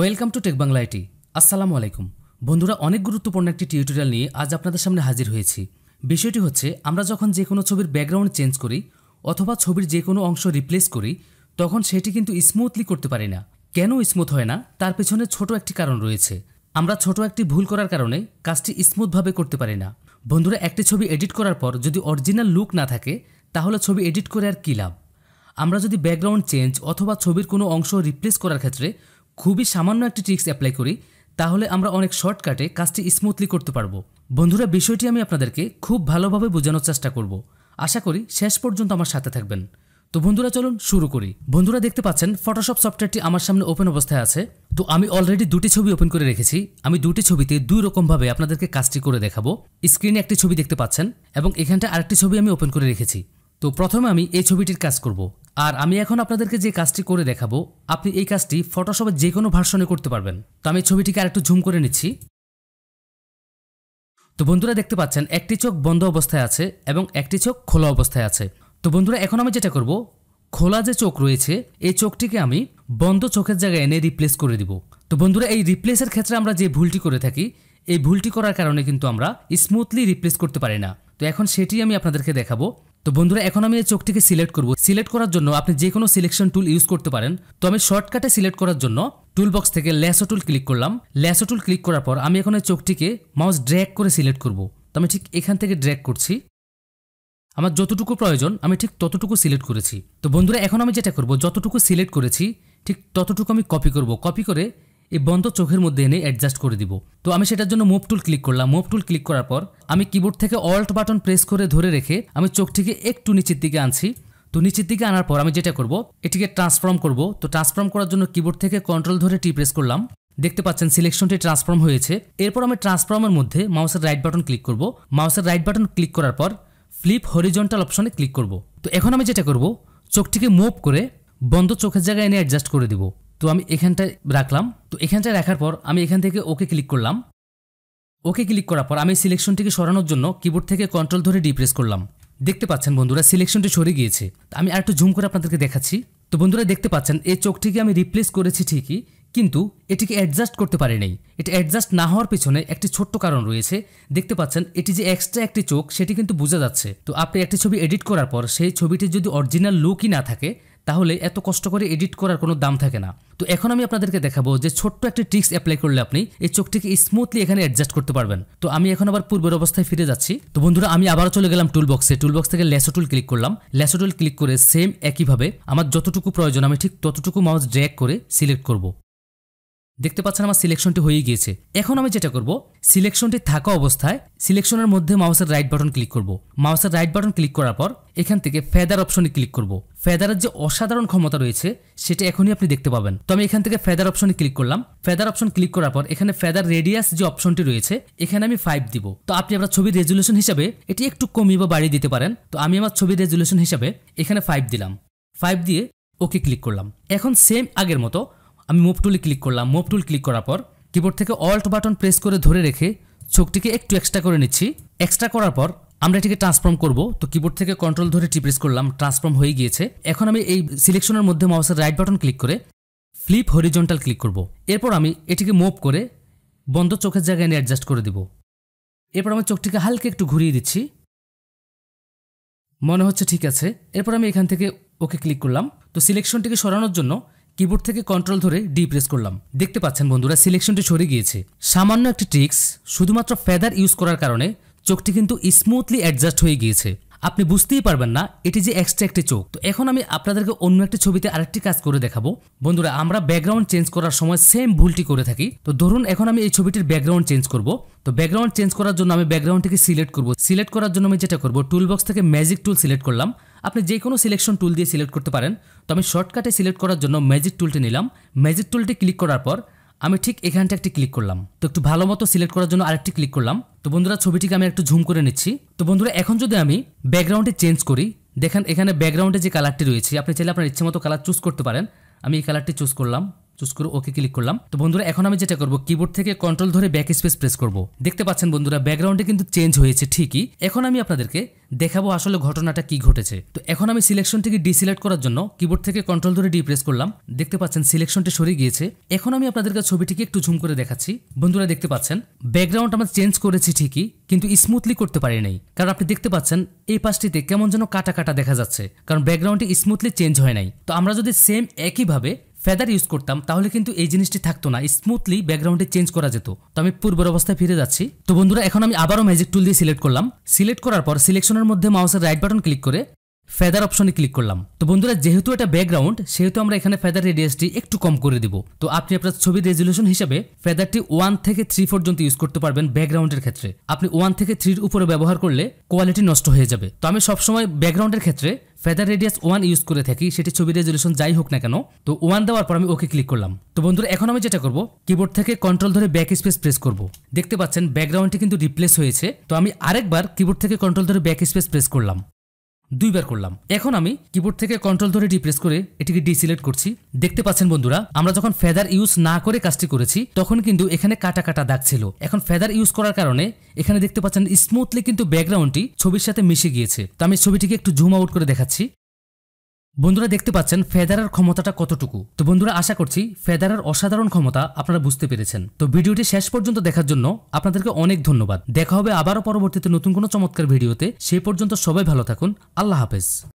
welcome to tech Bangla IT আসসালামু আলাইকুম বন্ধুরা অনেক গুরুত্বপূর্ণ একটি টিউটোরিয়াল নিয়ে আজ আপনাদের সামনে হাজির হয়েছি বিষয়টি হচ্ছে আমরা যখন যে কোনো ছবির ব্যাকগ্রাউন্ড চেঞ্জ করি অথবা ছবির যে কোনো অংশ রিপ্লেস করি তখন সেটি কিন্তু স্মুথলি করতে পারি না কেন স্মুথ হয় না তার পেছনে ছোট একটি কারণ রয়েছে আমরা ছোট একটি ভুল করার কারণে কাজটি স্মুথভাবে করতে পারি না বন্ধুরা একটি ছবি এডিট করার পর যদি অরিজিনাল লুক না থাকে তাহলে ছবি এডিট করে আর কী লাভ আমরা যদি ব্যাকগ্রাউন্ড চেঞ্জ অথবা ছবির কোনো অংশ রিপ্লেস করার ক্ষেত্রে খুবই সামান্য একটি ট্রিক্স অ্যাপ্লাই করি তাহলে আমরা অনেক শর্টকাটে কাজটি স্মুথলি করতে পারবো বন্ধুরা বিষয়টি আমি আপনাদেরকে খুব ভালোভাবে বোঝানোর চেষ্টা করব আশা করি শেষ পর্যন্ত আমার সাথে থাকবেন তো বন্ধুরা চলুন শুরু করি বন্ধুরা দেখতে পাচ্ছেন ফটোশপ সফটওয়্যারটি আমার সামনে ওপেন অবস্থায় আছে তো আমি অলরেডি দুটি ছবি ওপেন করে রেখেছি আমি দুটি ছবিতে দুই রকমভাবে আপনাদেরকে কাজটি করে দেখাবো স্ক্রিনে একটি ছবি দেখতে পাচ্ছেন এবং এখানটা আরেকটি ছবি আমি ওপেন করে রেখেছি তো প্রথমে আমি এই ছবিটির কাজ করব আর আমি এখন আপনাদেরকে যে কাজটি করে দেখাবো আপনি এই কাজটি ফটোশপে যে কোনো ভার্সনে করতে পারবেন তো আমি ছবিটিকে আরেকটু ঝুম করে নিচ্ছি তো বন্ধুরা দেখতে পাচ্ছেন একটি চোখ বন্ধ অবস্থায় আছে এবং একটি চোখ খোলা অবস্থায় আছে তো বন্ধুরা এখন আমি যেটা করব খোলা যে চোখ রয়েছে এই চোখটিকে আমি বন্ধ চোখের জায়গায় এনে রিপ্লেস করে দিব তো বন্ধুরা এই রিপ্লেসের ক্ষেত্রে আমরা যে ভুলটি করে থাকি এই ভুলটি করার কারণে কিন্তু আমরা স্মুথলি রিপ্লেস করতে পারি না তো এখন সেটি আমি আপনাদেরকে দেখাবো তো বন্ধুরা এখন আমি এই চোখটিকে সিলেক্ট করব সিলেক্ট করার জন্য আপনি যে কোনো সিলেকশন টুল ইউজ করতে পারেন তো আমি শর্টকাটে সিলেক্ট করার জন্য টুল বক্স থেকে ল্যাসো টুল ক্লিক করলাম ল্যাসো টুল ক্লিক করার পর আমি এখন এই চোখটিকে মাউস ড্র্যাগ করে সিলেক্ট করব তো আমি ঠিক এখান থেকে ড্র্যাগ করছি আমার যতটুকু প্রয়োজন আমি ঠিক ততটুকু সিলেক্ট করেছি তো বন্ধুরা এখন আমি যেটা করব যতটুকু সিলেক্ট করেছি ঠিক ততটুকু আমি কপি করব কপি করে এই বন্ধ চোখের মধ্যে এনে অ্যাডজাস্ট করে দিব তো আমি সেটার জন্য মুভ টুল ক্লিক করলাম মুভ টুল ক্লিক করার পর আমি কিবোর্ড থেকে অল্ট বাটন প্রেস করে ধরে রেখে আমি চোখটিকে একটু নিচের দিকে আনছি তো নিচের দিকে আনার পর আমি যেটা করব এটিকে ট্রান্সফর্ম করব তো ট্রান্সফর্ম করার জন্য কিবোর্ড থেকে কন্ট্রোল ধরে টি প্রেস করলাম দেখতে পাচ্ছেন সিলেকশনটি ট্রান্সফর্ম হয়েছে এরপর আমি ট্রান্সফর্মের মধ্যে মাউসের রাইট বাটন ক্লিক করব মাউসের রাইট বাটন ক্লিক করার পর ফ্লিপ হরিজন্টাল অপশনে ক্লিক করব তো এখন আমি যেটা করব চোখটিকে মুভ করে বন্ধ চোখের জায়গায় এনে অ্যাডজাস্ট করে দিব তো আমি এখানটায় রাখলাম তো এখানটায় রাখার পর আমি এখান থেকে ওকে ক্লিক করলাম ওকে ক্লিক করার পর আমি সিলেকশনটিকে সরানোর জন্য কিবোর্ড থেকে কন্ট্রোল ধরে ডিপ্রেস করলাম দেখতে পাচ্ছেন বন্ধুরা সিলেকশনটি সরে গিয়েছে আমি আর একটু জুম করে আপনাদেরকে দেখাচ্ছি তো বন্ধুরা দেখতে পাচ্ছেন এই চোখটিকে আমি রিপ্লেস করেছি ঠিকই কিন্তু এটিকে অ্যাডজাস্ট করতে পারি নাই এটা অ্যাডজাস্ট না হওয়ার পেছনে একটি ছোট্ট কারণ রয়েছে দেখতে পাচ্ছেন এটি যে এক্সট্রা একটি চোখ সেটি কিন্তু বোঝা যাচ্ছে তো আপনি একটি ছবি এডিট করার পর সেই ছবিটির যদি অরিজিনাল লুকই না থাকে তাহলে এত কষ্ট করে এডিট করার কোনো দাম থাকে না তো এখন আমি আপনাদেরকে দেখাবো যে ছোট্ট একটি ট্রিক্স অ্যাপ্লাই করলে আপনি এই চোখটিকে স্মুথলি এখানে অ্যাডজাস্ট করতে পারবেন তো আমি এখন আবার পূর্বের অবস্থায় ফিরে যাচ্ছি তো বন্ধুরা আমি আবার চলে গেলাম টুল বক্সে টুল বক্স থেকে লেসো টুল ক্লিক করলাম লেসো টুল ক্লিক করে সেম একইভাবে আমার যতটুকু প্রয়োজন আমি ঠিক ততটুকু মাউস ড্র্যাগ করে সিলেক্ট করব দেখতে পাচ্ছেন আমার সিলেকশনটি হয়ে গিয়েছে এখন আমি যেটা করব সিলেকশনটি থাকা অবস্থায় সিলেকশনের মধ্যে মাউসের রাইট বাটন ক্লিক করব মাউসের রাইট বাটন ক্লিক করার পর এখান থেকে ফেদার অপশনে ক্লিক করব ফেদারের যে অসাধারণ ক্ষমতা রয়েছে সেটা এখনই আপনি দেখতে পাবেন তো আমি এখান থেকে ফেদার অপশনে ক্লিক করলাম ফেদার অপশন ক্লিক করার পর এখানে ফেদার রেডিয়াস যে অপশনটি রয়েছে এখানে আমি ফাইভ দিব তো আপনি আপনার ছবির রেজুলেশন হিসাবে এটি একটু কমিয়ে বা বাড়িয়ে দিতে পারেন তো আমি আমার ছবির রেজুলেশন হিসাবে এখানে ফাইভ দিলাম ফাইভ দিয়ে ওকে ক্লিক করলাম এখন সেম আগের মতো আমি মুভ টুলে ক্লিক করলাম মুভ টুল ক্লিক করার পর কিবোর্ড থেকে অল্ট বাটন প্রেস করে ধরে রেখে চোখটিকে একটু এক্সট্রা করে নিচ্ছি এক্সট্রা করার পর আমরা এটিকে ট্রান্সফর্ম করব তো কিবোর্ড থেকে কন্ট্রোল ধরে টি প্রেস করলাম ট্রান্সফর্ম হয়ে গিয়েছে এখন আমি এই সিলেকশনের মধ্যে মাউসের রাইট বাটন ক্লিক করে ফ্লিপ হরিজন্টাল ক্লিক করব এরপর আমি এটিকে মুভ করে বন্ধ চোখের জায়গায় নিয়ে অ্যাডজাস্ট করে দেব এরপর আমি চোখটিকে হালকা একটু ঘুরিয়ে দিচ্ছি মনে হচ্ছে ঠিক আছে এরপর আমি এখান থেকে ওকে ক্লিক করলাম তো সিলেকশনটিকে সরানোর জন্য কিবোর্ড থেকে কন্ট্রোল ধরে ডি প্রেস করলাম দেখতে পাচ্ছেন বন্ধুরা সিলেকশনটি সরে গিয়েছে সামান্য একটি ট্রিক্স শুধুমাত্র ফেদার ইউজ করার কারণে চোখটি কিন্তু স্মুথলি অ্যাডজাস্ট হয়ে গিয়েছে আপনি বুঝতেই পারবেন না এটি যে এক্সট্রা একটি চোখ তো এখন আমি আপনাদেরকে অন্য একটি ছবিতে আরেকটি কাজ করে দেখাবো বন্ধুরা আমরা ব্যাকগ্রাউন্ড চেঞ্জ করার সময় সেম ভুলটি করে থাকি তো ধরুন এখন আমি এই ছবিটির ব্যাকগ্রাউন্ড চেঞ্জ করব তো ব্যাকগ্রাউন্ড চেঞ্জ করার জন্য আমি ব্যাকগ্রাউন্ডটিকে সিলেক্ট করব সিলেক্ট করার জন্য আমি যেটা করব টুল বক্স থেকে ম্যাজিক টুল সিলেক্ট করলাম আপনি যে কোনো সিলেকশন টুল দিয়ে সিলেক্ট করতে পারেন তো আমি শর্টকাটে সিলেক্ট করার জন্য ম্যাজিক টুলটি নিলাম ম্যাজিক টুলটি ক্লিক করার পর আমি ঠিক এখানটা একটি ক্লিক করলাম তো একটু ভালো মতো সিলেক্ট করার জন্য আরেকটি ক্লিক করলাম তো বন্ধুরা ছবিটিকে আমি একটু ঝুম করে নিচ্ছি তো বন্ধুরা এখন যদি আমি ব্যাকগ্রাউন্ডে চেঞ্জ করি দেখেন এখানে ব্যাকগ্রাউন্ডে যে কালারটি রয়েছে আপনি চাইলে আপনার ইচ্ছে মতো কালার চুজ করতে পারেন আমি এই কালারটি চুজ করলাম চুজ করে ওকে ক্লিক করলাম তো বন্ধুরা এখন আমি যেটা করব কিবোর্ড থেকে কন্ট্রোল ধরে ব্যাক স্পেস প্রেস করবো দেখতে পাচ্ছেন বন্ধুরা ব্যাকগ্রাউন্ডে কিন্তু চেঞ্জ হয়েছে ঠিকই এখন আমি আপনাদেরকে দেখাবো আসলে ঘটনাটা কি ঘটেছে তো এখন আমি সিলেকশনটিকে ডিসিলেক্ট করার জন্য কিবোর্ড থেকে কন্ট্রোল ধরে ডি প্রেস করলাম দেখতে পাচ্ছেন সিলেকশনটি সরে গিয়েছে এখন আমি আপনাদেরকে ছবিটিকে একটু ঝুম করে দেখাচ্ছি বন্ধুরা দেখতে পাচ্ছেন ব্যাকগ্রাউন্ড আমরা চেঞ্জ করেছি ঠিকই কিন্তু স্মুথলি করতে পারি নাই কারণ আপনি দেখতে পাচ্ছেন এই পাশটিতে কেমন যেন কাটা কাটা দেখা যাচ্ছে কারণ ব্যাকগ্রাউন্ডটি স্মুথলি চেঞ্জ হয় নাই তো আমরা যদি সেম একইভাবে ফেদার ইউজ করতাম তাহলে কিন্তু এই জিনিসটি থাকতো না স্মুথলি ব্যাকগ্রাউন্ডে চেঞ্জ করা যেত তো আমি পূর্বের অবস্থায় ফিরে যাচ্ছি তো বন্ধুরা এখন আমি আবারও ম্যাজিক টুল দিয়ে সিলেক্ট করলাম সিলেক্ট করার পর সিলেকশনের মধ্যে মাউসের রাইট বাটন ক্লিক করে ফেদার অপশনে ক্লিক করলাম তো বন্ধুরা যেহেতু এটা ব্যাকগ্রাউন্ড সেহেতু আমরা এখানে ফেদার রেডিয়াসটি একটু কম করে দিব তো আপনি আপনার ছবির রেজুলেশন হিসেবে ফেদারটি ওয়ান থেকে থ্রি পর্যন্ত ইউজ করতে পারবেন ব্যাকগ্রাউন্ডের ক্ষেত্রে আপনি ওয়ান থেকে থ্রির উপরে ব্যবহার করলে কোয়ালিটি নষ্ট হয়ে যাবে তো আমি সবসময় ব্যাকগ্রাউন্ডের ক্ষেত্রে ফেদার রেডিয়াস ওয়ান ইউজ করে থাকি সেটি ছবি রেজুলেশন যাই হোক না কেন তো ওয়ান দেওয়ার পর আমি ওকে ক্লিক করলাম তো বন্ধুরা এখন আমি যেটা করব কিবোর্ড থেকে কন্ট্রোল ধরে ব্যাক স্পেস প্রেস করব দেখতে পাচ্ছেন ব্যাকগ্রাউন্ডটি কিন্তু রিপ্লেস হয়েছে তো আমি আরেকবার কিবোর্ড থেকে কন্ট্রোল ধরে ব্যাক স্পেস প্রেস করলাম দুইবার করলাম এখন আমি কিবোর্ড থেকে কন্ট্রোল ধরে ডিপ্রেস করে এটিকে ডিসিলেক্ট করছি দেখতে পাচ্ছেন বন্ধুরা আমরা যখন ফেদার ইউজ না করে কাজটি করেছি তখন কিন্তু এখানে কাটা কাটা দাগ ছিল এখন ফেদার ইউজ করার কারণে এখানে দেখতে পাচ্ছেন স্মুথলি কিন্তু ব্যাকগ্রাউন্ডটি ছবির সাথে মিশে গিয়েছে তো আমি ছবিটিকে একটু জুম আউট করে দেখাচ্ছি বন্ধুরা দেখতে পাচ্ছেন ফেদারার ক্ষমতাটা কতটুকু তো বন্ধুরা আশা করছি ফেদারার অসাধারণ ক্ষমতা আপনারা বুঝতে পেরেছেন তো ভিডিওটি শেষ পর্যন্ত দেখার জন্য আপনাদেরকে অনেক ধন্যবাদ দেখা হবে আবারও পরবর্তীতে নতুন কোনো চমৎকার ভিডিওতে সেই পর্যন্ত সবাই ভালো থাকুন আল্লাহ হাফেজ